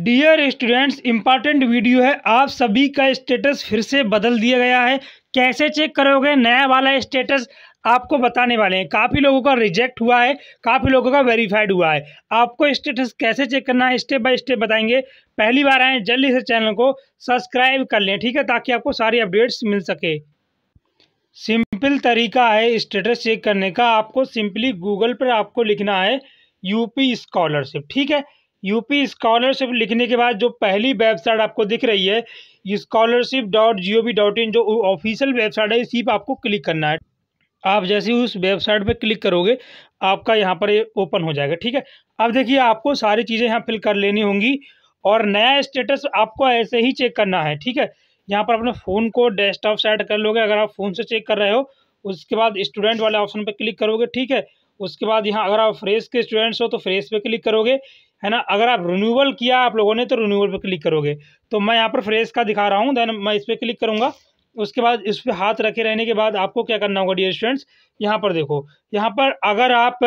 dear students important video है आप सभी का स्टेटस फिर से बदल दिया गया है कैसे चेक करोगे नया वाला स्टेटस आपको बताने वाले हैं काफ़ी लोगों का रिजेक्ट हुआ है काफ़ी लोगों का वेरीफाइड हुआ है आपको स्टेटस कैसे चेक करना है स्टेप बाय स्टेप बताएंगे पहली बार आए जल्दी से चैनल को सब्सक्राइब कर लें ठीक है ताकि आपको सारी अपडेट्स मिल सके सिंपल तरीका है स्टेटस चेक करने का आपको सिंपली गूगल पर आपको लिखना है यूपी स्कॉलरशिप ठीक है यूपी स्कॉलरशिप लिखने के बाद जो पहली वेबसाइट आपको दिख रही है scholarship dot G O V dot in जो ऑफिशियल वेबसाइट है इसी पर आपको क्लिक करना है आप जैसे ही उस वेबसाइट पर क्लिक करोगे आपका यहाँ पर ओपन हो जाएगा ठीक है अब देखिए आपको सारी चीज़ें यहाँ फिल कर लेनी होंगी और नया स्टेटस आपको ऐसे ही चेक करना है ठीक है यहाँ पर अपने फ़ोन को डेस्कटॉप सेट कर लोगे अगर आप फ़ोन से चेक कर रहे हो उसके बाद स्टूडेंट वाले ऑप्शन पर क्लिक करोगे ठीक है उसके बाद यहाँ अगर आप फ्रेश के स्टूडेंट्स हो तो फ्रेश पे क्लिक करोगे है ना अगर आप रिन्यूअल किया आप लोगों ने तो रिन्यूअल पर क्लिक करोगे तो मैं यहाँ पर फ्रेश का दिखा रहा हूँ देन मैं इस पर क्लिक करूँगा उसके बाद इस पर हाथ रखे रहने के बाद आपको क्या करना होगा डी स्टूडेंट्स यहाँ पर देखो यहाँ पर अगर आप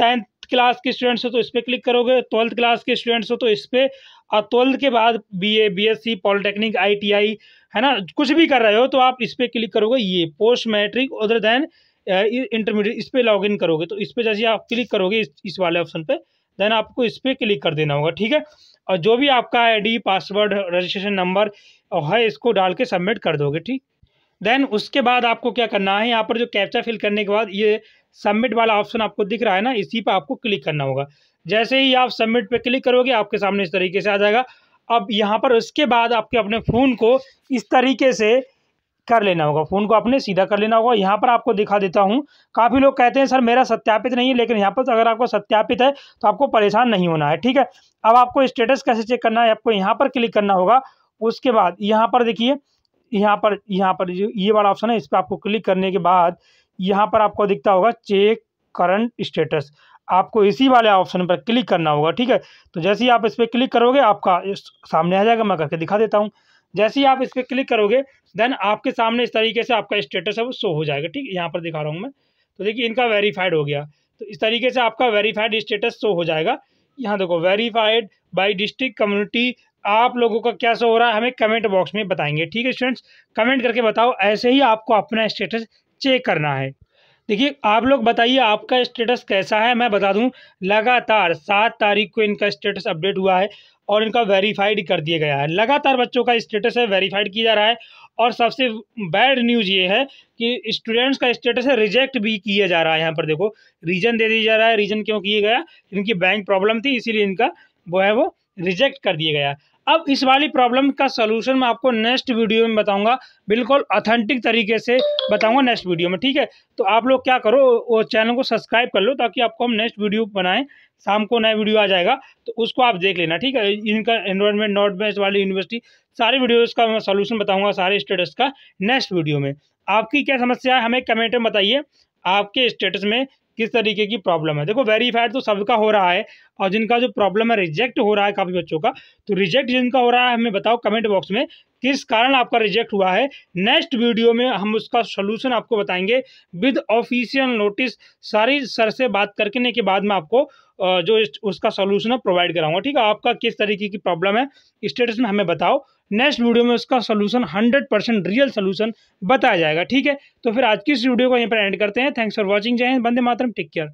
टेंथ क्लास के स्टूडेंट्स हो तो इस पर क्लिक करोगे ट्वेल्थ क्लास के स्टूडेंट्स हो तो इस पर और ट्वेल्थ के बाद B A B S C polytechnic I T I है ना कुछ भी कर रहे हो तो आप इस पर क्लिक करोगे ये post matric other than intermediate इस पर इन करोगे तो इस पर जैसे आप क्लिक करोगे इस, इस वाले ऑप्शन पर देन आपको इस पर क्लिक कर देना होगा ठीक है और जो भी आपका आईडी पासवर्ड रजिस्ट्रेशन नंबर है इसको डाल के सबमिट कर दोगे ठीक देन उसके बाद आपको क्या करना है यहाँ पर जो कैप्चा फिल करने के बाद ये सबमिट वाला ऑप्शन आपको दिख रहा है ना इसी पर आपको क्लिक करना होगा जैसे ही आप सबमिट पर क्लिक करोगे आपके सामने इस तरीके से आ जाएगा अब यहाँ पर उसके बाद आपके अपने फ़ोन को इस तरीके से कर लेना होगा फ़ोन को आपने सीधा कर लेना होगा यहाँ पर आपको दिखा देता हूँ काफ़ी लोग कहते हैं सर मेरा सत्यापित नहीं है लेकिन यहाँ पर अगर आपको सत्यापित है तो आपको परेशान नहीं होना है ठीक है अब आपको स्टेटस कैसे चेक करना है आपको यहाँ पर क्लिक करना होगा उसके बाद यहाँ पर देखिए यहाँ पर यहाँ पर ये वाला ऑप्शन है इस पर आपको क्लिक करने के बाद यहाँ पर आपको दिखता होगा चेक करंट स्टेटस आपको इसी वाले ऑप्शन पर क्लिक करना होगा ठीक है तो जैसे ही आप इस पर क्लिक करोगे आपका सामने आ जाएगा मैं करके दिखा देता हूँ जैसे ही आप इस पर क्लिक करोगे देन आपके सामने इस तरीके से आपका स्टेटस है वो शो हो जाएगा ठीक यहाँ पर दिखा रहा हूँ मैं तो देखिए इनका वेरीफाइड हो गया तो इस तरीके से आपका वेरीफाइड स्टेटस शो हो जाएगा यहाँ देखो वेरीफाइड बाई डिस्ट्रिक्ट कम्युनिटी आप लोगों का क्या शो हो रहा है हमें कमेंट बॉक्स में बताएंगे ठीक है स्टूडेंट्स कमेंट करके बताओ ऐसे ही आपको अपना स्टेटस चेक करना है देखिए आप लोग बताइए आपका स्टेटस कैसा है मैं बता दूं लगातार सात तारीख को इनका स्टेटस अपडेट हुआ है और इनका वेरीफाइड कर दिया गया है लगातार बच्चों का स्टेटस है वेरीफाइड किया जा रहा है और सबसे बैड न्यूज़ ये है कि स्टूडेंट्स का स्टेटस है रिजेक्ट भी किया जा रहा है यहाँ पर देखो रीज़न दे दिया जा रहा है रीज़न क्यों किया गया इनकी बैंक प्रॉब्लम थी इसीलिए इनका वो है वो रिजेक्ट कर दिया गया अब इस वाली प्रॉब्लम का सोल्यूशन मैं आपको नेक्स्ट वीडियो में बताऊंगा बिल्कुल ऑथेंटिक तरीके से बताऊंगा नेक्स्ट वीडियो में ठीक है तो आप लोग क्या करो वो चैनल को सब्सक्राइब कर लो ताकि आपको हम नेक्स्ट वीडियो बनाएं शाम को नया वीडियो आ जाएगा तो उसको आप देख लेना ठीक है इनका एनवायरमेंट नॉर्थ वेस्ट वाली यूनिवर्सिटी सारे वीडियोज़ का मैं सोल्यूशन बताऊँगा सारे स्टेटस का नेक्स्ट वीडियो में आपकी क्या समस्या है हमें कमेंट में बताइए आपके स्टेटस में किस तरीके की प्रॉब्लम है देखो वेरीफाइड तो सबका हो रहा है और जिनका जो प्रॉब्लम है रिजेक्ट हो रहा है काफ़ी बच्चों का तो रिजेक्ट जिनका हो रहा है हमें बताओ कमेंट बॉक्स में किस कारण आपका रिजेक्ट हुआ है नेक्स्ट वीडियो में हम उसका सोल्यूशन आपको बताएंगे विद ऑफिशियल नोटिस सारी सर से बात करने के बाद में आपको जो उसका सोल्यूशन है प्रोवाइड कराऊंगा ठीक है आपका किस तरीके की प्रॉब्लम है स्टेटस में हमें बताओ नेक्स्ट वीडियो में उसका solution hundred percent real solution बताया जाएगा ठीक है तो फिर आज की इस वीडियो को यहीं पर एंड करते हैं थैंक्स फॉर वॉचिंग जय हिंद बंदे मातरम टेक केयर